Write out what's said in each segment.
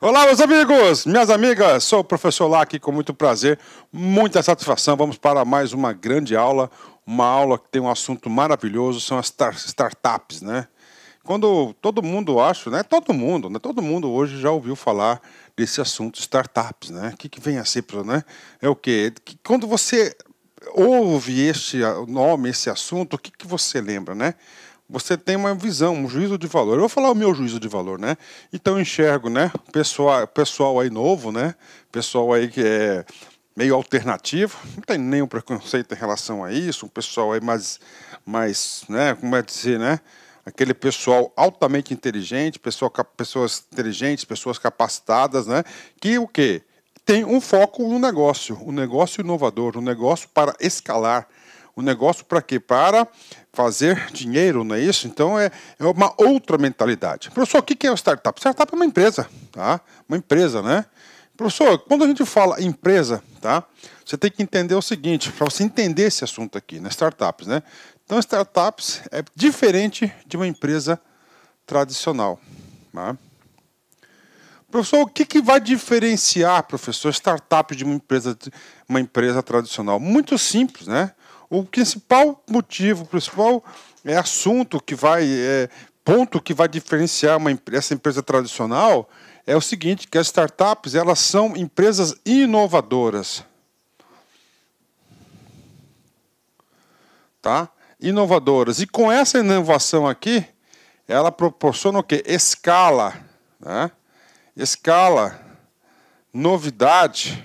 Olá, meus amigos, minhas amigas, sou o professor Lá aqui com muito prazer, muita satisfação. Vamos para mais uma grande aula, uma aula que tem um assunto maravilhoso, são as startups, né? Quando todo mundo, acho, né? Todo mundo, né? Todo mundo hoje já ouviu falar desse assunto startups, né? O que, que vem a ser, né? É o quê? Quando você ouve este nome, esse assunto, o que, que você lembra, né? você tem uma visão, um juízo de valor. Eu vou falar o meu juízo de valor, né? Então eu enxergo, né? Pessoal, pessoal aí novo, né? Pessoal aí que é meio alternativo, não tem nenhum preconceito em relação a isso, um pessoal aí mais, mais né, como é dizer, né, aquele pessoal altamente inteligente, pessoas inteligentes, pessoas capacitadas, né, que o quê? Tem um foco no negócio, um negócio inovador, um negócio para escalar, o negócio para quê? Para fazer dinheiro, não é isso? Então é, é uma outra mentalidade. Professor, o que é o startup? Startup é uma empresa, tá? Uma empresa, né? Professor, quando a gente fala empresa, tá? Você tem que entender o seguinte, para você entender esse assunto aqui, né? Startups, né? Então, startups é diferente de uma empresa tradicional. Tá? Professor, o que, que vai diferenciar, professor, startup de uma empresa, uma empresa tradicional? Muito simples, né? O principal motivo, o principal é, assunto que vai, é, ponto que vai diferenciar uma, essa empresa tradicional é o seguinte, que as startups elas são empresas inovadoras. Tá? Inovadoras. E com essa inovação aqui, ela proporciona o quê? Escala. Né? Escala, novidade,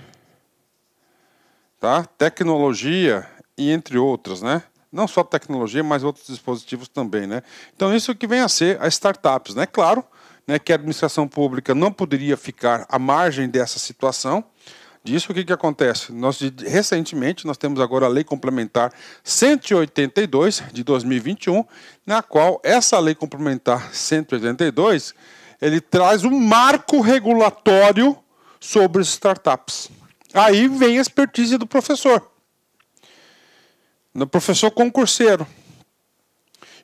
tá? tecnologia, e entre outras, né? Não só tecnologia, mas outros dispositivos também, né? Então isso que vem a ser as startups, né? Claro, né, que a administração pública não poderia ficar à margem dessa situação. Disso o que, que acontece? Nós recentemente nós temos agora a lei complementar 182 de 2021, na qual essa lei complementar 182 ele traz um marco regulatório sobre startups. Aí vem a expertise do professor no professor concurseiro.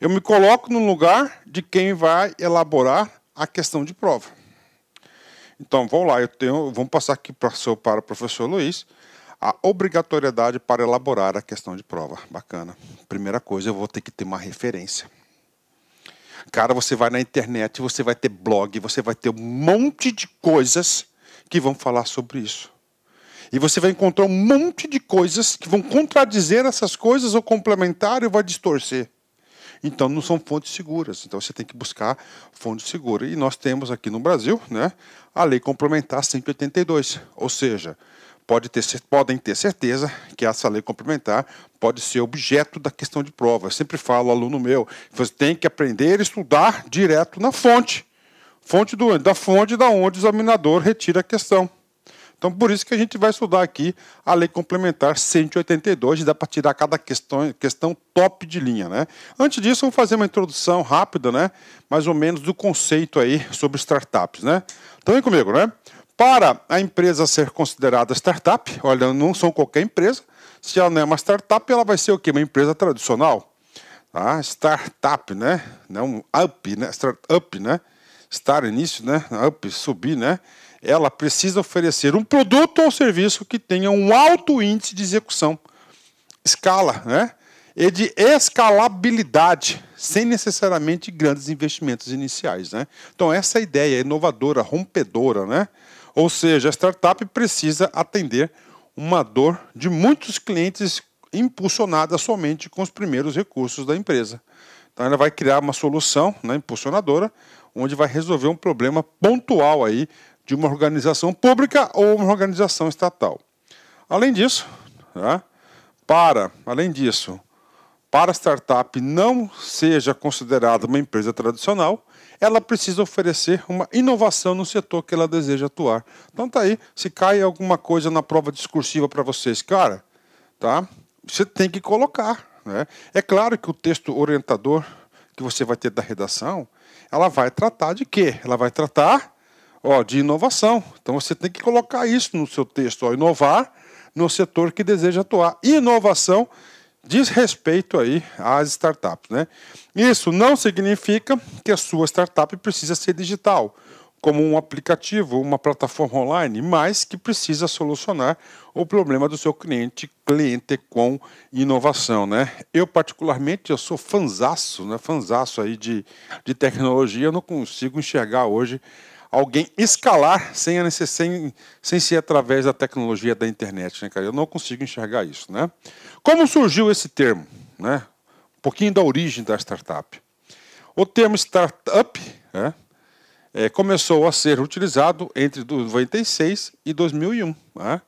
Eu me coloco no lugar de quem vai elaborar a questão de prova. Então, vamos lá, eu tenho, vamos passar aqui para o professor Luiz a obrigatoriedade para elaborar a questão de prova. Bacana. Primeira coisa, eu vou ter que ter uma referência. Cara, você vai na internet, você vai ter blog, você vai ter um monte de coisas que vão falar sobre isso. E você vai encontrar um monte de coisas que vão contradizer essas coisas ou complementar e vai distorcer. Então não são fontes seguras. Então você tem que buscar fonte segura. E nós temos aqui no Brasil, né, a lei complementar 182, ou seja, pode ter, podem ter certeza que essa lei complementar pode ser objeto da questão de prova. Eu sempre falo aluno meu, você tem que aprender a estudar direto na fonte. Fonte do, da fonte da onde o examinador retira a questão. Então, por isso que a gente vai estudar aqui a Lei Complementar 182, dá para tirar cada questão, questão top de linha. Né? Antes disso, vamos fazer uma introdução rápida, né? mais ou menos, do conceito aí sobre startups. Né? Então, vem comigo, né? Para a empresa ser considerada startup, olha, não são qualquer empresa, se ela não é uma startup, ela vai ser o quê? Uma empresa tradicional. Tá? Startup, né? Não, up, né? Startup, né? Estar início, né? Up, subir, né? ela precisa oferecer um produto ou serviço que tenha um alto índice de execução, escala, né? E de escalabilidade, sem necessariamente grandes investimentos iniciais, né? Então essa é ideia é inovadora, rompedora, né? Ou seja, a startup precisa atender uma dor de muitos clientes impulsionada somente com os primeiros recursos da empresa. Então ela vai criar uma solução, né, impulsionadora, onde vai resolver um problema pontual aí de uma organização pública ou uma organização estatal. Além disso, né, para, além disso, para a startup não seja considerada uma empresa tradicional, ela precisa oferecer uma inovação no setor que ela deseja atuar. Então tá aí, se cai alguma coisa na prova discursiva para vocês, cara, tá? Você tem que colocar, né? É claro que o texto orientador que você vai ter da redação, ela vai tratar de quê? Ela vai tratar ó, de inovação. Então você tem que colocar isso no seu texto, ó, inovar no setor que deseja atuar. Inovação diz respeito aí às startups, né? Isso não significa que a sua startup precisa ser digital, como um aplicativo, uma plataforma online, mas que precisa solucionar o problema do seu cliente, cliente com inovação, né? Eu particularmente eu sou fanzaço, né? Fanzaço aí de, de tecnologia, eu não consigo enxergar hoje alguém escalar sem, a necess... sem, sem ser através da tecnologia da internet, né, cara? Eu não consigo enxergar isso, né? Como surgiu esse termo, né? Um pouquinho da origem da startup. O termo startup né, é, começou a ser utilizado entre 1996 e 2001, né,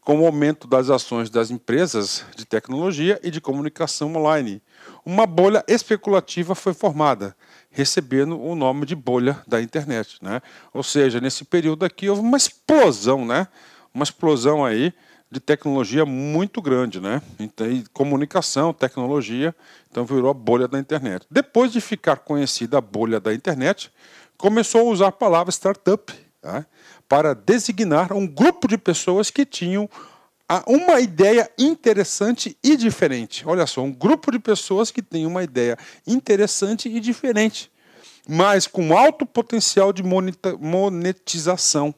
com o aumento das ações das empresas de tecnologia e de comunicação online, uma bolha especulativa foi formada, recebendo o nome de bolha da internet. Né? Ou seja, nesse período aqui houve uma explosão, né? uma explosão aí de tecnologia muito grande, né? Então, e comunicação, tecnologia, então virou a bolha da internet. Depois de ficar conhecida a bolha da internet, começou a usar a palavra startup tá? para designar um grupo de pessoas que tinham uma ideia interessante e diferente. Olha só, um grupo de pessoas que tem uma ideia interessante e diferente, mas com alto potencial de monetização,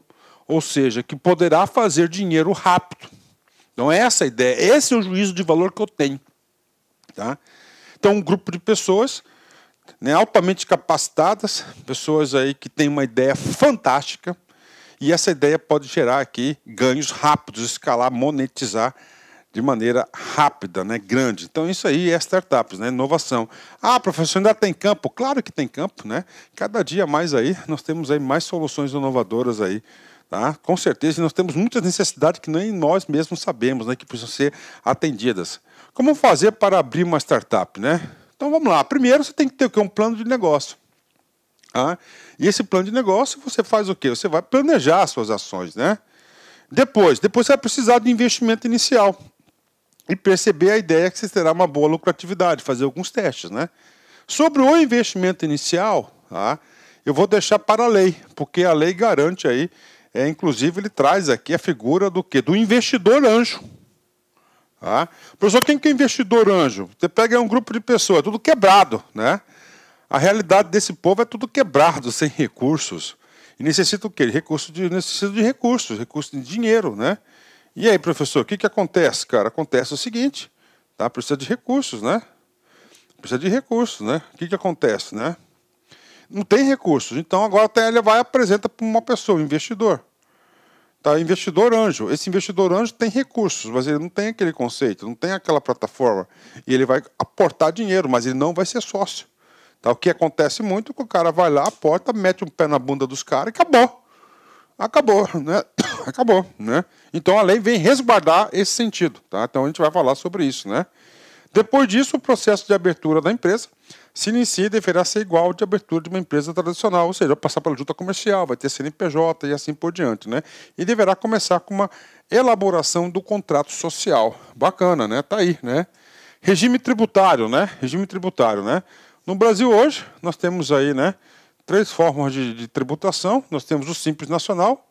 ou seja, que poderá fazer dinheiro rápido. Então, é essa é a ideia, esse é o juízo de valor que eu tenho. Tá? Então, um grupo de pessoas né, altamente capacitadas, pessoas aí que têm uma ideia fantástica, e essa ideia pode gerar aqui ganhos rápidos, escalar, monetizar de maneira rápida, né, grande. Então isso aí é startups, né, inovação. Ah, professor, ainda tem campo? Claro que tem campo, né? Cada dia mais aí nós temos aí mais soluções inovadoras aí, tá? Com certeza nós temos muitas necessidades que nem nós mesmos sabemos, né, que precisam ser atendidas. Como fazer para abrir uma startup, né? Então vamos lá. Primeiro você tem que ter um plano de negócio. Ah, e esse plano de negócio, você faz o quê? Você vai planejar suas ações, né? Depois, depois você vai precisar de investimento inicial e perceber a ideia que você terá uma boa lucratividade, fazer alguns testes, né? Sobre o investimento inicial, ah eu vou deixar para a lei, porque a lei garante aí, é, inclusive ele traz aqui a figura do que? Do investidor anjo. ah Professor, quem que é investidor anjo? Você pega um grupo de pessoas, tudo quebrado, né? A realidade desse povo é tudo quebrado, sem recursos. E necessita o quê? Recurso de, necessita de recursos, recursos de dinheiro, né? E aí, professor, o que, que acontece, cara? Acontece o seguinte, tá? Precisa de recursos, né? Precisa de recursos, né? O que, que acontece, né? Não tem recursos. Então agora ele vai e apresenta para uma pessoa, um investidor. Tá? Investidor anjo. Esse investidor anjo tem recursos, mas ele não tem aquele conceito, não tem aquela plataforma. E ele vai aportar dinheiro, mas ele não vai ser sócio. Tá? O que acontece muito é que o cara vai lá, porta, mete um pé na bunda dos caras e acabou. Acabou, né? Acabou, né? Então a lei vem resguardar esse sentido, tá? Então a gente vai falar sobre isso, né? Depois disso, o processo de abertura da empresa se inicia e deverá ser igual ao de abertura de uma empresa tradicional, ou seja, passar pela junta comercial, vai ter CNPJ e assim por diante, né? E deverá começar com uma elaboração do contrato social. Bacana, né? Tá aí, né? Regime tributário, né? Regime tributário, né? No Brasil hoje, nós temos aí né, três formas de, de tributação. Nós temos o Simples Nacional.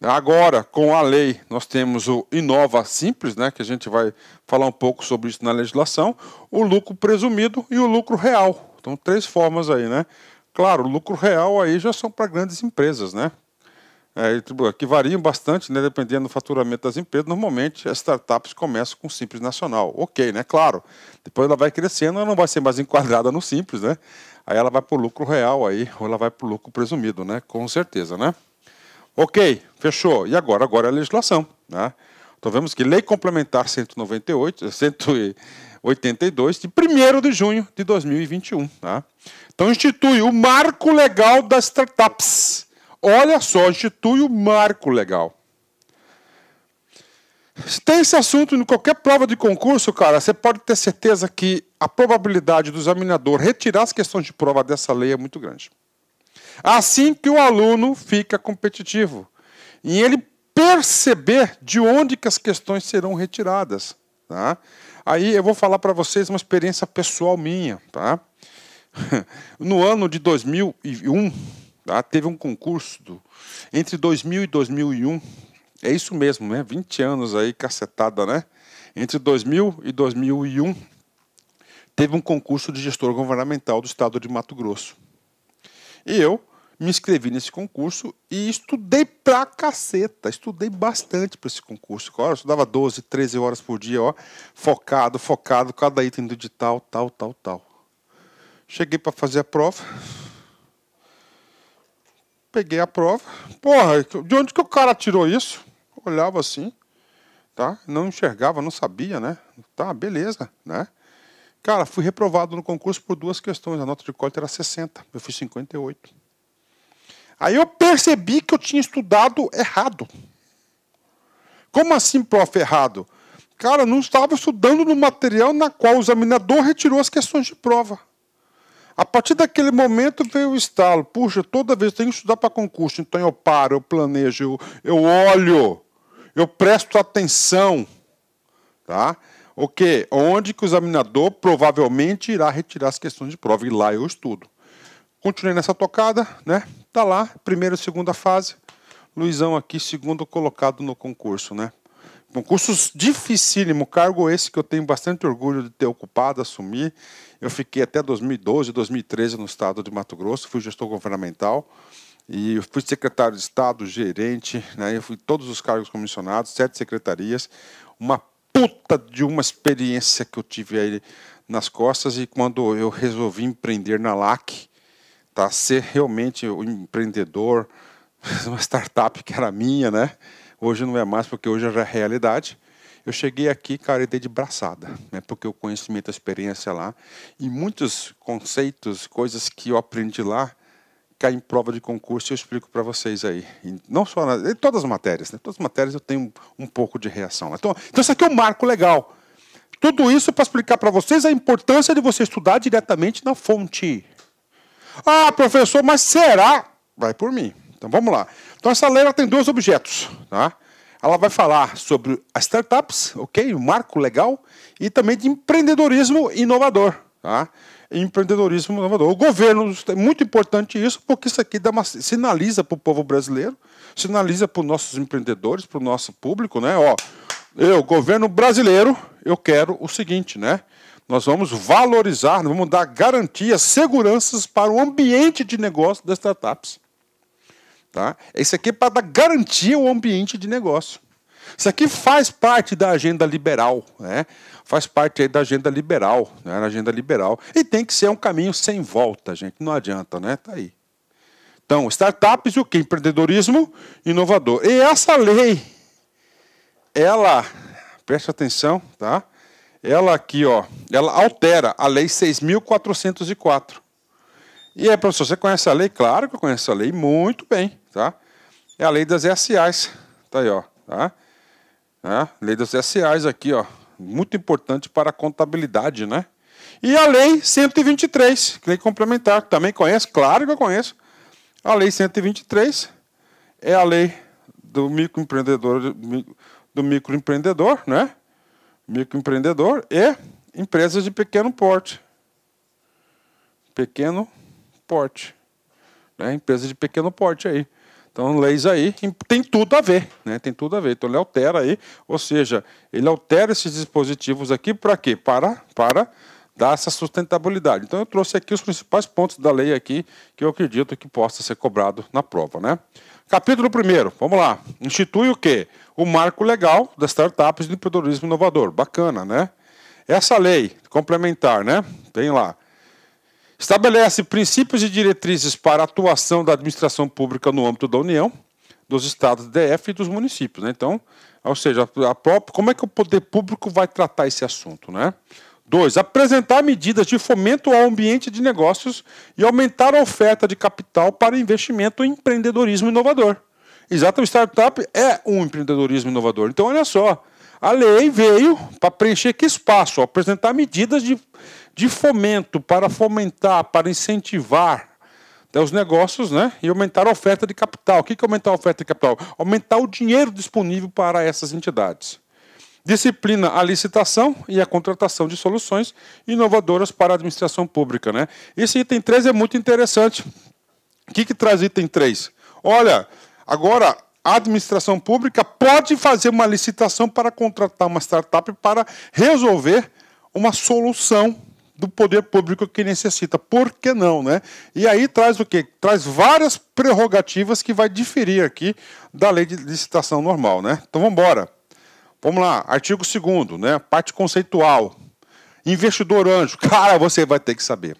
Agora, com a lei, nós temos o Inova Simples, né, que a gente vai falar um pouco sobre isso na legislação, o lucro presumido e o lucro real. Então, três formas aí, né? Claro, o lucro real aí já são para grandes empresas, né? é, tipo, que variam bastante, né, dependendo do faturamento das empresas. Normalmente, as startups começam com o Simples Nacional. Ok, né? Claro. Depois ela vai crescendo, ela não vai ser mais enquadrada no Simples, né? Aí ela vai para o lucro real aí, ou ela vai para o lucro presumido, né? Com certeza, né? Ok, fechou. E agora? Agora é a legislação, né? Então vemos que Lei Complementar 198, 182, de 1 de junho de 2021, né? Então institui o marco legal das startups Olha só, institui o marco legal. Se tem esse assunto em qualquer prova de concurso, cara, você pode ter certeza que a probabilidade do examinador retirar as questões de prova dessa lei é muito grande. Assim que o aluno fica competitivo e ele perceber de onde que as questões serão retiradas, tá? Aí eu vou falar para vocês uma experiência pessoal minha, tá? No ano de 2001, Tá? Teve um concurso do, entre 2000 e 2001. É isso mesmo, né? 20 anos aí, cacetada, né? Entre 2000 e 2001, teve um concurso de gestor governamental do estado de Mato Grosso. E eu me inscrevi nesse concurso e estudei pra caceta. Estudei bastante para esse concurso. Claro, eu estudava 12, 13 horas por dia, ó, focado, focado, cada item do digital, tal, tal, tal. Cheguei para fazer a prova peguei a prova. Porra, de onde que o cara tirou isso? Olhava assim, tá? Não enxergava, não sabia, né? Tá, beleza, né? Cara, fui reprovado no concurso por duas questões. A nota de corte era 60, eu fiz 58. Aí eu percebi que eu tinha estudado errado. Como assim, prof, errado? Cara, não estava estudando no material na qual o examinador retirou as questões de prova. A partir daquele momento veio o estalo. Puxa, toda vez eu tenho que estudar para concurso, então eu paro, eu planejo, eu, eu olho, eu presto atenção. Tá? O que? Onde que o examinador provavelmente irá retirar as questões de prova e lá eu estudo. Continuei nessa tocada, né? Tá lá, primeira e segunda fase. Luizão aqui, segundo colocado no concurso, né? Concursos dificílimo, cargo esse que eu tenho bastante orgulho de ter ocupado, assumir. Eu fiquei até 2012, 2013 no estado de Mato Grosso, fui gestor governamental e eu fui secretário de Estado, gerente, né? Eu fui todos os cargos comissionados, sete secretarias, uma puta de uma experiência que eu tive aí nas costas e quando eu resolvi empreender na LAC, tá? Ser realmente o um empreendedor, uma startup que era minha, né? Hoje não é mais, porque hoje é realidade. Eu cheguei aqui, cara, e dei de braçada, né? porque o conhecimento, a experiência lá, e muitos conceitos, coisas que eu aprendi lá, caem em prova de concurso e eu explico para vocês aí. E não só na, em todas as matérias, né? todas as matérias eu tenho um, um pouco de reação. Né? Então, então, isso aqui é um marco legal. Tudo isso para explicar para vocês a importância de você estudar diretamente na fonte. Ah, professor, mas será? Vai por mim. Então vamos lá. Então, essa lei ela tem dois objetos. Tá? Ela vai falar sobre as startups, ok? O marco legal, e também de empreendedorismo inovador. Tá? Empreendedorismo inovador. O governo, é muito importante isso, porque isso aqui dá uma, sinaliza para o povo brasileiro, sinaliza para os nossos empreendedores, para o nosso público, né? Ó, eu, governo brasileiro, eu quero o seguinte, né? Nós vamos valorizar, vamos dar garantias, seguranças para o ambiente de negócio das startups. Tá? Isso aqui é para garantir o ambiente de negócio. Isso aqui faz parte da agenda liberal, né? faz parte da agenda liberal, né? agenda liberal. E tem que ser um caminho sem volta, gente. Não adianta, né? Tá aí. Então, startups e o que? Empreendedorismo inovador. E essa lei, ela, preste atenção, tá? Ela aqui, ó, ela altera a lei 6.404. E aí, professor, você conhece a lei? Claro que eu conheço a lei muito bem tá? É a lei das SAs, tá aí, ó, tá? É, lei das SAs aqui, ó, muito importante para a contabilidade, né? E a lei 123, lei é complementar, também conhece? Claro que eu conheço. A lei 123 é a lei do microempreendedor, do microempreendedor, né? Microempreendedor e empresas de pequeno porte. Pequeno porte. Né? Empresa de pequeno porte aí. Então, leis aí tem tudo a ver, né? Tem tudo a ver. Então, ele altera aí, ou seja, ele altera esses dispositivos aqui para quê? Para, para dar essa sustentabilidade. Então, eu trouxe aqui os principais pontos da lei aqui que eu acredito que possa ser cobrado na prova, né? Capítulo 1, vamos lá. Institui o quê? O marco legal das startups de empreendedorismo inovador. Bacana, né? Essa lei complementar, né? Tem lá Estabelece princípios e diretrizes para a atuação da administração pública no âmbito da União, dos estados DF e dos municípios. Né? Então, ou seja, a própria, como é que o poder público vai tratar esse assunto? Né? Dois, apresentar medidas de fomento ao ambiente de negócios e aumentar a oferta de capital para investimento em empreendedorismo inovador. Exato, o startup é um empreendedorismo inovador. Então, olha só, a lei veio para preencher que espaço? apresentar medidas de de fomento para fomentar, para incentivar né, os negócios né, e aumentar a oferta de capital. O que é aumentar a oferta de capital? Aumentar o dinheiro disponível para essas entidades. Disciplina a licitação e a contratação de soluções inovadoras para a administração pública. Né? Esse item 3 é muito interessante. O que, que traz item 3? Olha, agora a administração pública pode fazer uma licitação para contratar uma startup para resolver uma solução do poder público que necessita. Por que não, né? E aí traz o quê? Traz várias prerrogativas que vai diferir aqui da lei de licitação normal, né? Então vamos embora. Vamos lá, artigo 2 né? Parte conceitual. Investidor anjo, cara, você vai ter que saber.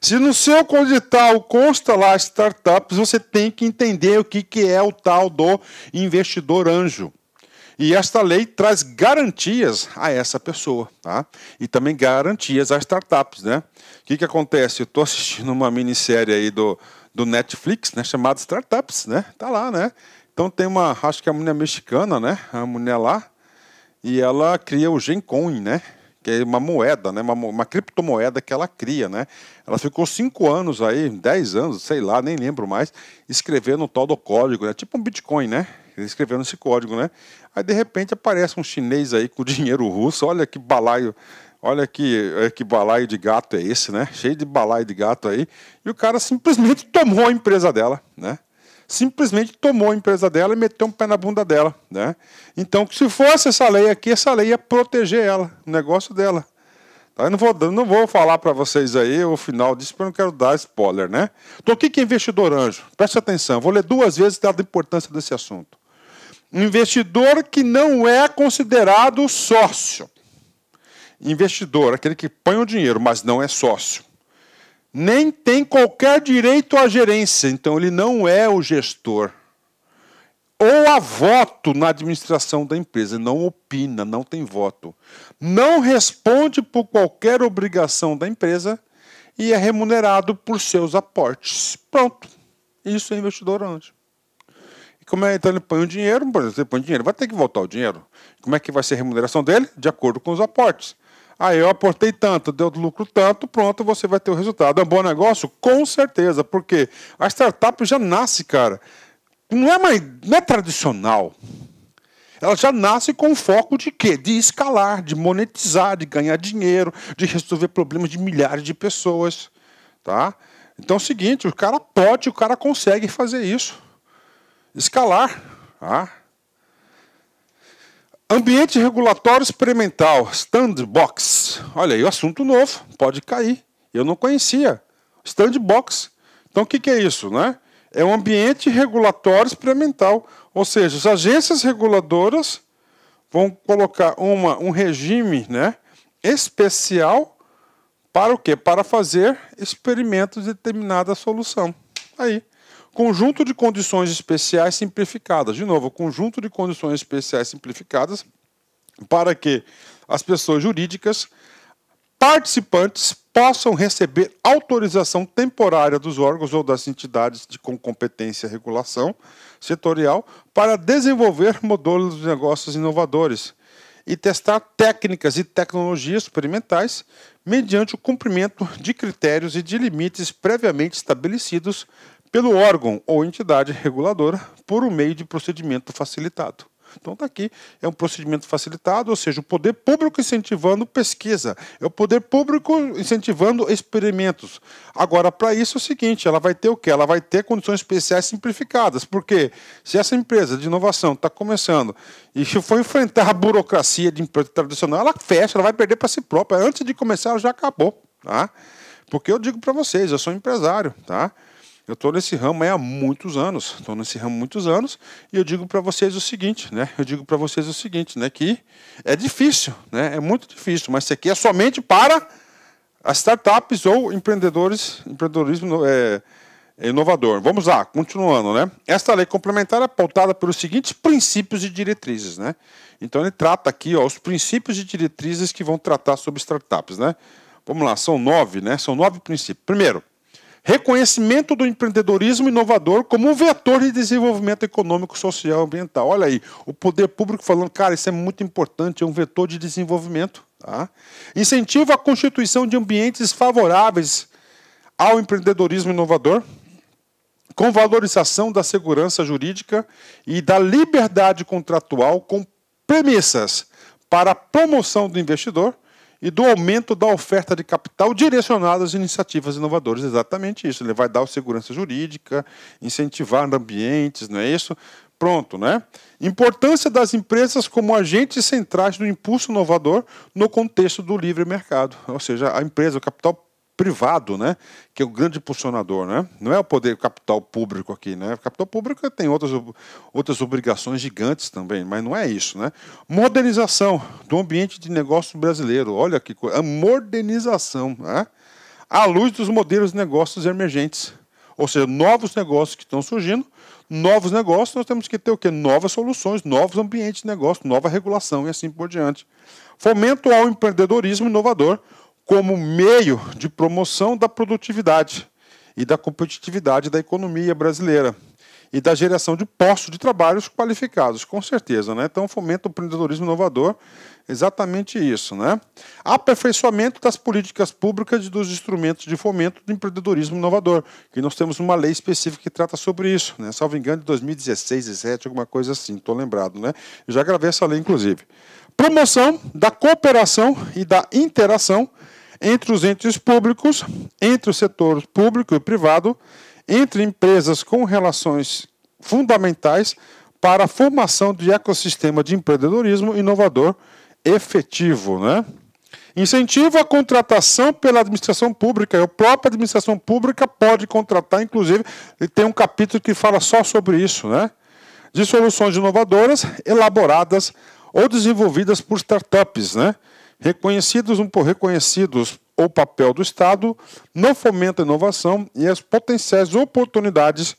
Se no seu condital consta lá startups, você tem que entender o que, que é o tal do investidor anjo. E esta lei traz garantias a essa pessoa, tá? E também garantias às startups, né? O que, que acontece? Eu estou assistindo uma minissérie aí do, do Netflix, né? Chamada Startups, né? Tá lá, né? Então tem uma, acho que é a mulher mexicana, né? A mulher lá. E ela cria o Gencoin, né? que é uma moeda, né? Uma, uma, criptomoeda que ela cria. Né? Ela ficou cinco anos aí, dez anos, sei lá, nem lembro mais, escrevendo o tal do código, né? tipo um Bitcoin, né? Eles escreveram esse código, né? Aí de repente aparece um chinês aí com dinheiro russo. Olha que balaio, olha que, que balaio de gato é esse, né? Cheio de balaio de gato aí. E o cara simplesmente tomou a empresa dela, né? Simplesmente tomou a empresa dela e meteu um pé na bunda dela, né? Então, se fosse essa lei aqui, essa lei ia proteger ela, o negócio dela, Tá? Eu não vou, não vou falar para vocês aí o final disso, porque eu não quero dar spoiler, né? Então, o que é investidor anjo? Preste atenção, vou ler duas vezes dado a importância desse assunto. Investidor que não é considerado sócio. Investidor, aquele que põe o dinheiro, mas não é sócio. Nem tem qualquer direito à gerência, então ele não é o gestor. Ou a voto na administração da empresa, não opina, não tem voto. Não responde por qualquer obrigação da empresa e é remunerado por seus aportes. Pronto. Isso é investidor anjo. Como é, então ele põe o um dinheiro, por exemplo, ele põe dinheiro, vai ter que voltar o dinheiro. Como é que vai ser a remuneração dele? De acordo com os aportes. Aí eu aportei tanto, deu lucro tanto, pronto, você vai ter o resultado. É um bom negócio? Com certeza, porque a startup já nasce, cara. Não é, mais, não é tradicional. Ela já nasce com foco de quê? De escalar, de monetizar, de ganhar dinheiro, de resolver problemas de milhares de pessoas. Tá? Então é o seguinte, o cara pode, o cara consegue fazer isso escalar. Ah. Ambiente regulatório experimental, Standbox. Olha aí, assunto novo, pode cair. Eu não conhecia. Standbox. Então, o que, que é isso, né? É um ambiente regulatório experimental, ou seja, as agências reguladoras vão colocar uma, um regime, né, especial para o quê? Para fazer experimentos de determinada solução. Aí. Conjunto de condições especiais simplificadas. De novo, conjunto de condições especiais simplificadas para que as pessoas jurídicas participantes possam receber autorização temporária dos órgãos ou das entidades de, com competência e regulação setorial para desenvolver modelos de negócios inovadores e testar técnicas e tecnologias experimentais mediante o cumprimento de critérios e de limites previamente estabelecidos pelo órgão ou entidade reguladora por um meio de procedimento facilitado. Então está aqui, é um procedimento facilitado, ou seja, o poder público incentivando pesquisa, é o poder público incentivando experimentos. Agora, para isso é o seguinte, ela vai ter o quê? Ela vai ter condições especiais simplificadas, porque se essa empresa de inovação está começando e se for enfrentar a burocracia de empresa tradicional, ela fecha, ela vai perder para si própria. Antes de começar, ela já acabou. Tá? Porque eu digo para vocês, eu sou empresário, tá? Eu estou nesse ramo há muitos anos, estou nesse ramo há muitos anos, e eu digo para vocês o seguinte, né? Eu digo para vocês o seguinte, né? Que é difícil, né? É muito difícil, mas isso aqui é somente para as startups ou empreendedores, empreendedorismo é, é, inovador. Vamos lá, continuando, né? Esta lei complementar é pautada pelos seguintes princípios e diretrizes, né? Então ele trata aqui ó, os princípios e diretrizes que vão tratar sobre startups, né? Vamos lá, são nove, né? São nove princípios. Primeiro, Reconhecimento do empreendedorismo inovador como um vetor de desenvolvimento econômico, social e ambiental. Olha aí, o poder público falando, cara, isso é muito importante, é um vetor de desenvolvimento. Tá? Incentivo à constituição de ambientes favoráveis ao empreendedorismo inovador, com valorização da segurança jurídica e da liberdade contratual, com premissas para a promoção do investidor e do aumento da oferta de capital direcionado às iniciativas inovadoras. Exatamente isso. Ele vai dar segurança jurídica, incentivar ambientes, não é isso? Pronto, né? Importância das empresas como agentes centrais do impulso inovador no contexto do livre mercado. Ou seja, a empresa, o capital privado, né? Que é o grande impulsionador, né? Não é o poder capital público aqui, né? O capital público tem outras, outras obrigações gigantes também, mas não é isso, né? Modernização do ambiente de negócio brasileiro. Olha que coisa, a modernização, né? À luz dos modelos de negócios emergentes, ou seja, novos negócios que estão surgindo, novos negócios, nós temos que ter o quê? Novas soluções, novos ambientes de negócio, nova regulação e assim por diante. Fomento ao empreendedorismo inovador, como meio de promoção da produtividade e da competitividade da economia brasileira e da geração de postos de trabalhos qualificados, com certeza. Né? Então, fomenta o empreendedorismo inovador, exatamente isso. Né? Aperfeiçoamento das políticas públicas e dos instrumentos de fomento do empreendedorismo inovador, que nós temos uma lei específica que trata sobre isso, né? salvo engano, de 2016, 17, alguma coisa assim, estou lembrado. Né? já gravei essa lei, inclusive. Promoção da cooperação e da interação entre os entes públicos, entre o setor público e privado, entre empresas com relações fundamentais para a formação de ecossistema de empreendedorismo inovador efetivo. Né? Incentivo à contratação pela administração pública. A própria administração pública pode contratar, inclusive, tem um capítulo que fala só sobre isso, né? De soluções inovadoras elaboradas ou desenvolvidas por startups, né? reconhecidos um por reconhecidos o papel do Estado no fomento à inovação e as potenciais oportunidades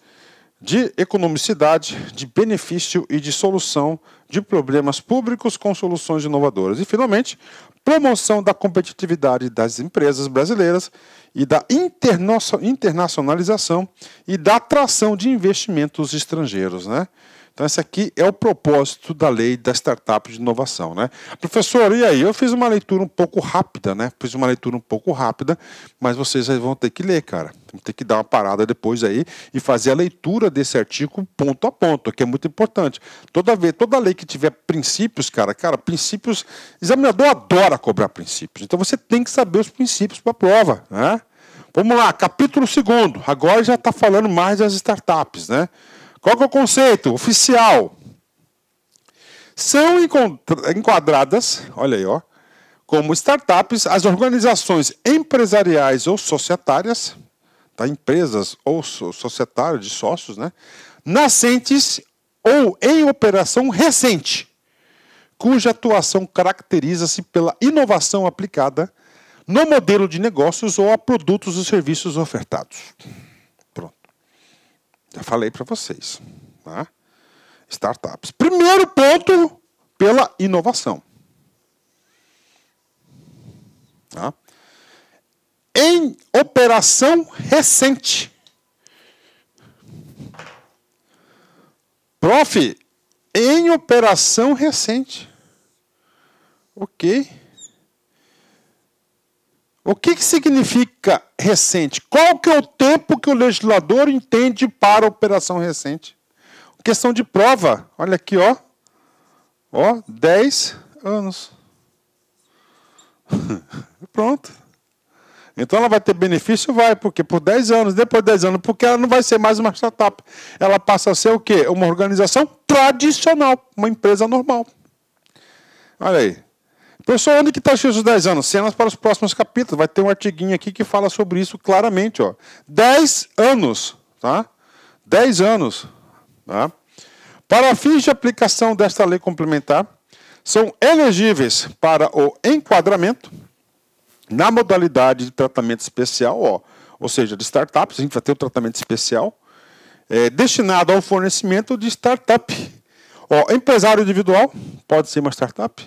de economicidade, de benefício e de solução de problemas públicos com soluções inovadoras. E, finalmente, promoção da competitividade das empresas brasileiras e da internacionalização e da atração de investimentos estrangeiros. Né? Então, esse aqui é o propósito da lei da startup de inovação, né? Professor, e aí? Eu fiz uma leitura um pouco rápida, né? Fiz uma leitura um pouco rápida, mas vocês vão ter que ler, cara. Vão ter que dar uma parada depois aí e fazer a leitura desse artigo ponto a ponto, que é muito importante. Toda vez, toda lei que tiver princípios, cara, cara, princípios. Examinador adora cobrar princípios. Então você tem que saber os princípios para a prova, né? Vamos lá, capítulo segundo. Agora já está falando mais das startups, né? Qual que é o conceito oficial? São enquadradas, olha aí, ó, como startups as organizações empresariais ou societárias, tá? empresas ou societárias de sócios, né? nascentes ou em operação recente, cuja atuação caracteriza-se pela inovação aplicada no modelo de negócios ou a produtos e serviços ofertados. Já falei para vocês. Tá? Startups. Primeiro ponto, pela inovação. Tá? Em operação recente. Prof, em operação recente. Ok. O que, que significa recente? Qual que é o tempo que o legislador entende para operação recente? Questão de prova. Olha aqui, ó. Ó, 10 anos. Pronto. Então ela vai ter benefício? Vai, porque por 10 anos, depois de 10 anos, porque ela não vai ser mais uma startup. Ela passa a ser o quê? Uma organização tradicional, uma empresa normal. Olha aí. Pessoal, onde que está cheio dos 10 anos? Cenas para os próximos capítulos. Vai ter um artiguinho aqui que fala sobre isso claramente. Ó. 10 anos, tá? 10 anos. Tá? Para fins de aplicação desta lei complementar, são elegíveis para o enquadramento na modalidade de tratamento especial, ó, ou seja, de startups, a gente vai ter o um tratamento especial, é, destinado ao fornecimento de startup. Ó, empresário individual, pode ser uma startup.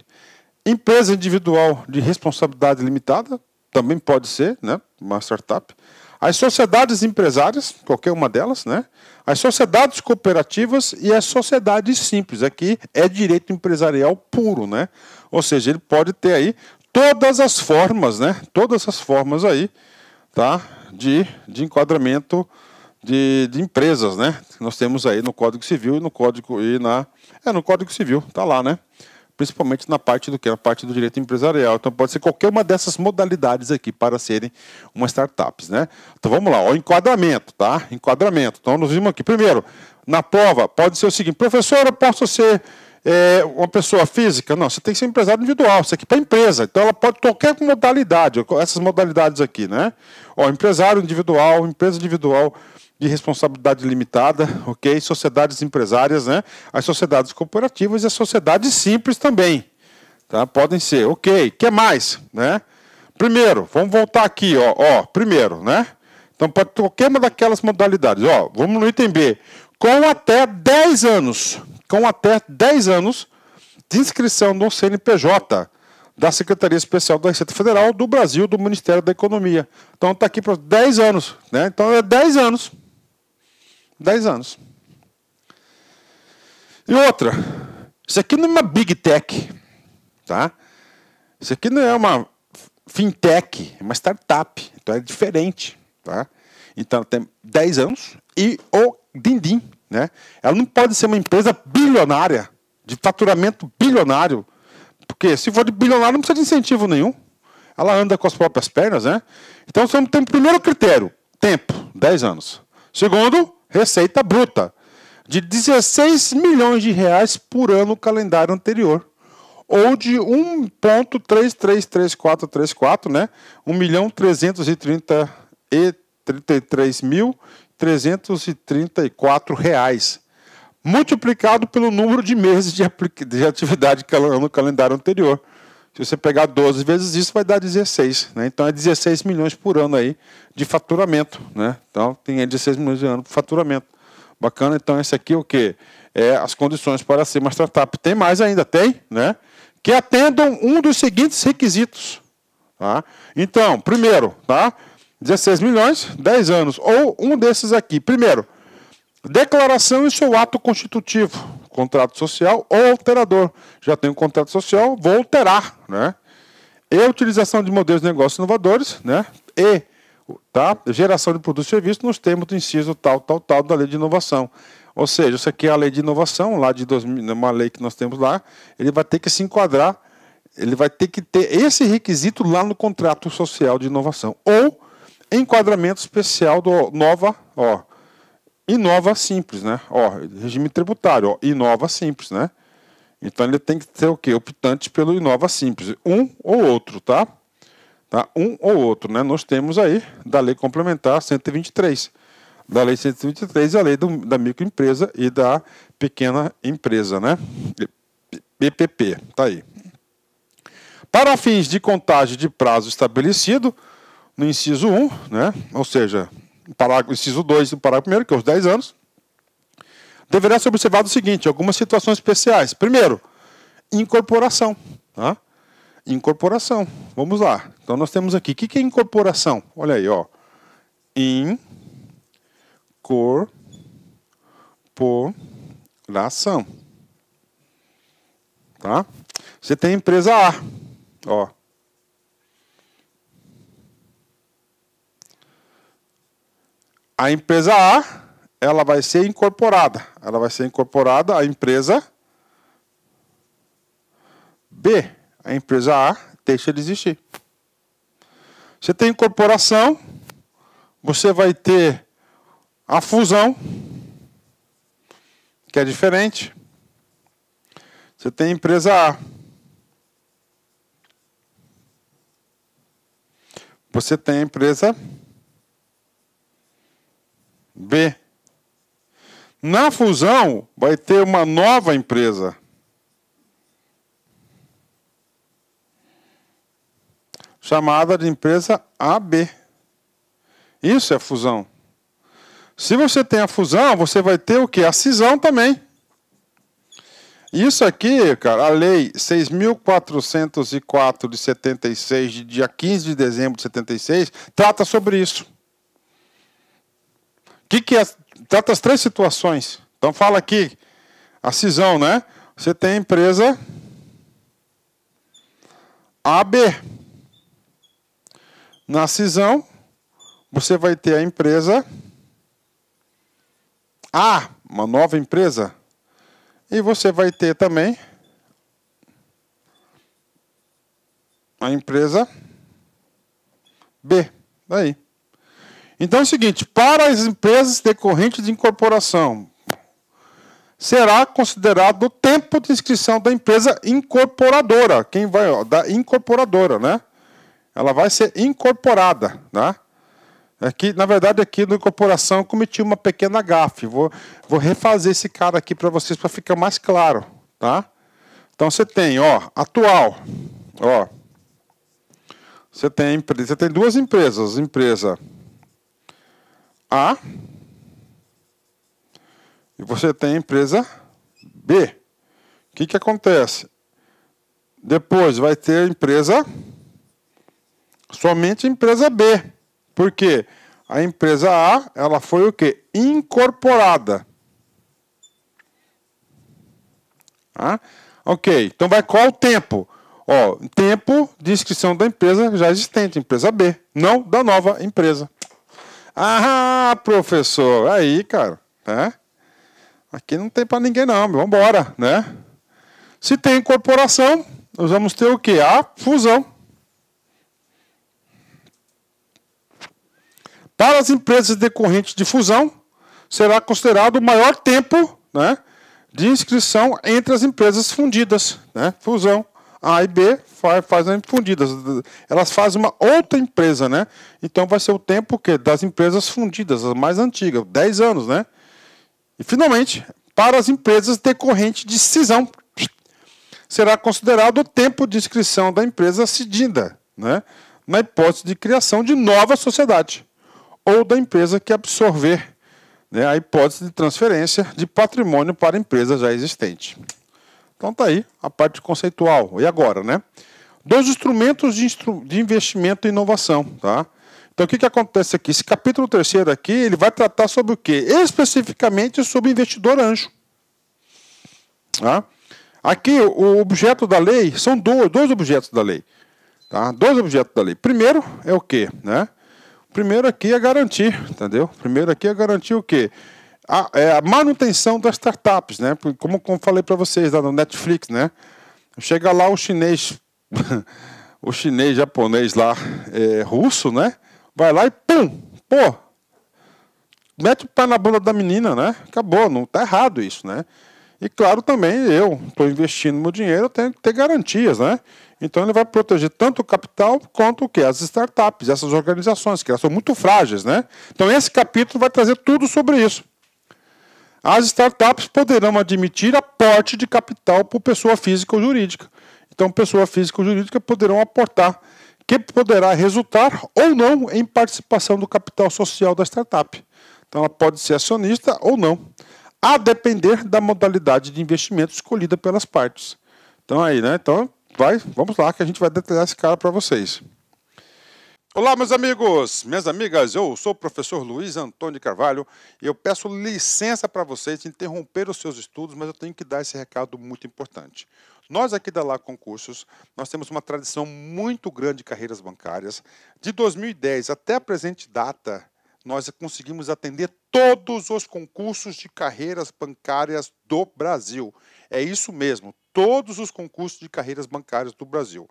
Empresa individual de responsabilidade limitada, também pode ser, né? Uma startup. As sociedades empresárias, qualquer uma delas, né? As sociedades cooperativas e as sociedades simples. Aqui é direito empresarial puro, né? Ou seja, ele pode ter aí todas as formas, né? Todas as formas aí, tá? De, de enquadramento de, de empresas, né? Nós temos aí no Código Civil e no Código e na é no Código Civil, tá lá, né? principalmente na parte do que? Na parte do direito empresarial. Então pode ser qualquer uma dessas modalidades aqui para serem uma startups, né? Então vamos lá, o enquadramento, tá? Enquadramento. Então nós vimos aqui. Primeiro, na prova, pode ser o seguinte, professor, eu posso ser é, uma pessoa física? Não, você tem que ser empresário individual, isso aqui é para empresa. Então ela pode qualquer modalidade, essas modalidades aqui, né? Ó, empresário individual, empresa individual, de responsabilidade limitada, ok? Sociedades empresárias, né? As sociedades corporativas e as sociedades simples também, tá? Podem ser, ok? Que mais, né? Primeiro, vamos voltar aqui, ó, ó, primeiro, né? Então, pode qualquer uma daquelas modalidades, ó, vamos no item B. Com até 10 anos, com até 10 anos de inscrição no CNPJ da Secretaria Especial da Receita Federal do Brasil, do Ministério da Economia. Então, está aqui para 10 anos, né? Então, é 10 anos. 10 anos. E outra, isso aqui não é uma big tech, tá? Isso aqui não é uma fintech, é uma startup, então é diferente, tá? Então tem 10 anos e o Dindim, né? Ela não pode ser uma empresa bilionária, de faturamento bilionário, porque se for de bilionário não precisa de incentivo nenhum. Ela anda com as próprias pernas, né? Então, temos o primeiro critério, tempo, 10 anos. Segundo, receita bruta de 16 milhões de reais por ano no calendário anterior, ou de 1.333434, né? 1 milhão 330 e 33 mil 334 reais, multiplicado pelo número de meses de, de atividade no calendário anterior. Se você pegar 12 vezes isso, vai dar 16. Né? Então é 16 milhões por ano aí de faturamento. Né? Então tem 16 milhões de ano de faturamento. Bacana, então esse aqui é o que? É as condições para ser uma startup. Tem mais ainda, tem, né? Que atendam um dos seguintes requisitos. Tá? Então, primeiro, tá? 16 milhões, 10 anos, ou um desses aqui. Primeiro, declaração e seu ato constitutivo contrato social ou alterador. Já tenho um contrato social, vou alterar, né? E a utilização de modelos de negócios inovadores, né? E tá? geração de produtos e serviços nos termos do inciso tal, tal, tal da lei de inovação. Ou seja, isso aqui é a lei de inovação, lá de 2000, uma lei que nós temos lá, ele vai ter que se enquadrar, ele vai ter que ter esse requisito lá no contrato social de inovação. Ou enquadramento especial do nova, ó, Inova simples, né? Ó, regime tributário, ó, Inova simples, né? Então ele tem que ser o quê? Optante pelo Inova simples, um ou outro, tá? tá? Um ou outro, né? Nós temos aí da lei complementar 123, da lei 123 e a lei do, da microempresa e da pequena empresa, né? PPP, tá aí. Para fins de contagem de prazo estabelecido no inciso 1, né? Ou seja, parágrafo, inciso 2 do parágrafo 1, que é os 10 anos, deverá ser observado o seguinte: algumas situações especiais. Primeiro, incorporação. Tá? Incorporação. Vamos lá. Então nós temos aqui. O que é incorporação? Olha aí, ó. Incorporação. Tá? Você tem empresa A. Ó. a empresa A ela vai ser incorporada. Ela vai ser incorporada à empresa B. A empresa A deixa de existir. Você tem incorporação, você vai ter a fusão, que é diferente. Você tem empresa A. Você tem a empresa B. B. Na fusão, vai ter uma nova empresa. Chamada de empresa AB. Isso é fusão. Se você tem a fusão, você vai ter o que? A cisão também. Isso aqui, cara, a lei 6.404 de 76, de dia 15 de dezembro de 76, trata sobre isso. Que que é, trata as três situações. Então fala aqui a cisão, né? Você tem a empresa AB. Na cisão, você vai ter a empresa A, uma nova empresa. E você vai ter também a empresa B. Daí. Então é o seguinte: para as empresas decorrentes de incorporação, será considerado o tempo de inscrição da empresa incorporadora. Quem vai ó, da incorporadora, né? Ela vai ser incorporada, né? Aqui, é na verdade, aqui no incorporação eu cometi uma pequena gafe. Vou, vou refazer esse cara aqui para vocês para ficar mais claro, tá? Então você tem, ó, atual, ó. Você tem empresa, você tem duas empresas, empresa a e você tem a empresa B. O que, que acontece? Depois vai ter a empresa, somente a empresa B. Por quê? A empresa A, ela foi o quê? Incorporada. Ah, ok, então vai qual o tempo? Ó, tempo de inscrição da empresa já existente, empresa B, não da nova empresa. Ah, professor, aí, cara, né? Aqui não tem para ninguém não, vamos embora, né? Se tem incorporação, nós vamos ter o quê? A fusão. Para as empresas decorrentes de fusão, será considerado o maior tempo né, de inscrição entre as empresas fundidas, né? Fusão. A e B fazem fundidas. Elas fazem uma outra empresa, né? Então vai ser o tempo que das empresas fundidas, as mais antigas, 10 anos, né? E finalmente, para as empresas decorrente de cisão, será considerado o tempo de inscrição da empresa cedida, né? Na hipótese de criação de nova sociedade ou da empresa que absorver né, a hipótese de transferência de patrimônio para a empresa já existente. Então tá aí a parte conceitual. E agora, né? Dois instrumentos de, instru de investimento e inovação, tá? Então o que, que acontece aqui? Esse capítulo terceiro aqui, ele vai tratar sobre o quê? Especificamente sobre investidor anjo. Tá? Aqui o objeto da lei, são dois, dois objetos da lei. Tá? Dois objetos da lei. Primeiro é o quê? Né? Primeiro aqui é garantir, entendeu? Primeiro aqui é garantir o quê? a, é, a manutenção das startups, né? Como, como falei para vocês lá no Netflix, né? Chega lá o chinês, o chinês, japonês lá, é, russo, né? Vai lá e pum, pô, mete o pé na bunda da menina, né? Acabou, não tá errado isso, né? E claro, também eu estou investindo meu dinheiro, eu tenho que ter garantias, né? Então ele vai proteger tanto o capital quanto o que? As startups, essas organizações, que elas são muito frágeis, né? Então esse capítulo vai trazer tudo sobre isso as startups poderão admitir aporte de capital por pessoa física ou jurídica. Então, pessoa física ou jurídica poderão aportar, que poderá resultar ou não em participação do capital social da startup. Então, ela pode ser acionista ou não, a depender da modalidade de investimento escolhida pelas partes. Então, aí, né? Então, vai, vamos lá que a gente vai detalhar esse cara para vocês. Olá, meus amigos, minhas amigas, eu sou o professor Luiz Antônio Carvalho e eu peço licença para vocês interromper os seus estudos, mas eu tenho que dar esse recado muito importante. Nós aqui da Lá Concursos, nós temos uma tradição muito grande de carreiras bancárias. De 2010 até a presente data, nós conseguimos atender todos os concursos de carreiras bancárias do Brasil. É isso mesmo, todos os concursos de carreiras bancárias do Brasil.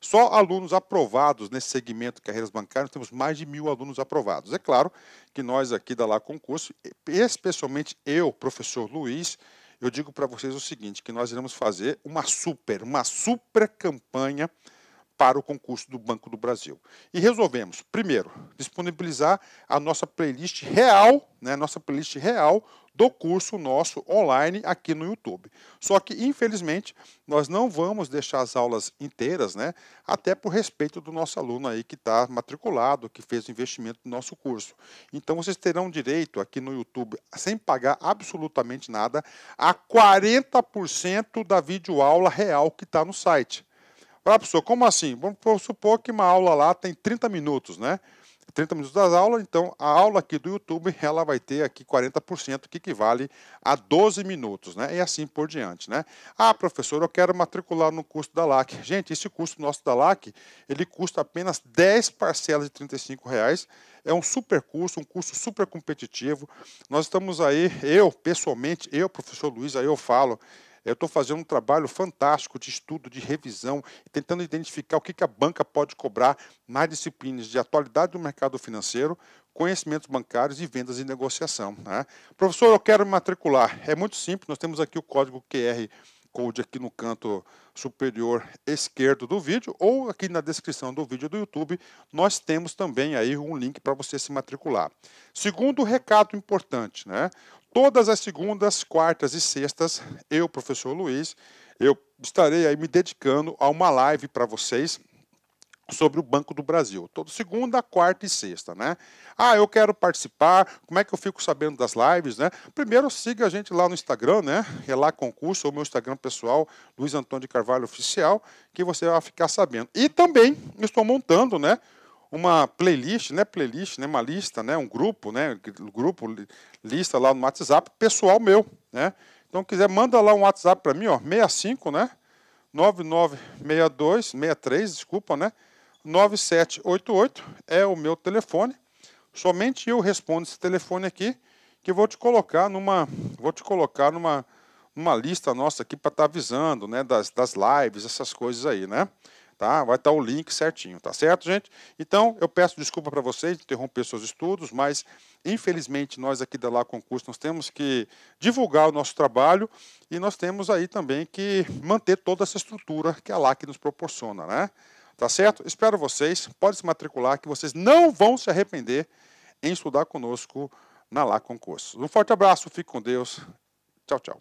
Só alunos aprovados nesse segmento carreiras bancárias, temos mais de mil alunos aprovados. É claro que nós aqui da Lá Concurso, especialmente eu, professor Luiz, eu digo para vocês o seguinte, que nós iremos fazer uma super, uma super campanha para o concurso do Banco do Brasil. E resolvemos, primeiro, disponibilizar a nossa playlist real, né, nossa playlist real do curso nosso online aqui no YouTube. Só que, infelizmente, nós não vamos deixar as aulas inteiras, né? Até por respeito do nosso aluno aí que está matriculado, que fez o investimento no nosso curso. Então, vocês terão direito aqui no YouTube, sem pagar absolutamente nada, a 40% da videoaula real que está no site. a pessoa, como assim? Vamos supor que uma aula lá tem 30 minutos, né? 30 minutos das aulas, então a aula aqui do YouTube ela vai ter aqui 40%, que equivale a 12 minutos, né? E assim por diante, né? Ah, professor, eu quero matricular no curso da LAC. Gente, esse curso nosso da LAC, ele custa apenas 10 parcelas de R$ reais. É um super curso, um curso super competitivo. Nós estamos aí, eu pessoalmente, eu, professor Luiz, aí eu falo, eu estou fazendo um trabalho fantástico de estudo, de revisão, tentando identificar o que, que a banca pode cobrar nas disciplinas de atualidade do mercado financeiro, conhecimentos bancários e vendas e negociação. Né? Professor, eu quero me matricular. É muito simples, nós temos aqui o código QR Code aqui no canto superior esquerdo do vídeo ou aqui na descrição do vídeo do YouTube, nós temos também aí um link para você se matricular. Segundo recado importante, né? Todas as segundas, quartas e sextas, eu, professor Luiz, eu estarei aí me dedicando a uma live para vocês sobre o Banco do Brasil. Todo segunda, quarta e sexta, né? Ah, eu quero participar. Como é que eu fico sabendo das lives, né? Primeiro siga a gente lá no Instagram, né? É lá concurso, ou meu Instagram pessoal, Luiz Antônio de Carvalho Oficial, que você vai ficar sabendo. E também estou montando, né? uma playlist, né? Playlist, né? Uma lista, né? Um grupo, né? grupo, lista lá no WhatsApp, pessoal meu, né? Então, quiser, manda lá um WhatsApp para mim, ó, 65, né? 9962, 63, desculpa, né? 9788 é o meu telefone. Somente eu respondo esse telefone aqui, que vou te colocar numa, vou te colocar numa, numa lista nossa aqui para estar tá avisando, né? Das, das lives, essas coisas aí, né? tá? Vai estar tá o link certinho, tá certo, gente? Então, eu peço desculpa para vocês de interromper seus estudos, mas infelizmente nós aqui da Lá Concurso nós temos que divulgar o nosso trabalho e nós temos aí também que manter toda essa estrutura que a LAC nos proporciona, né? Tá certo? Espero vocês, pode se matricular que vocês não vão se arrepender em estudar conosco na LAC Concurso. Um forte abraço, fique com Deus. Tchau, tchau.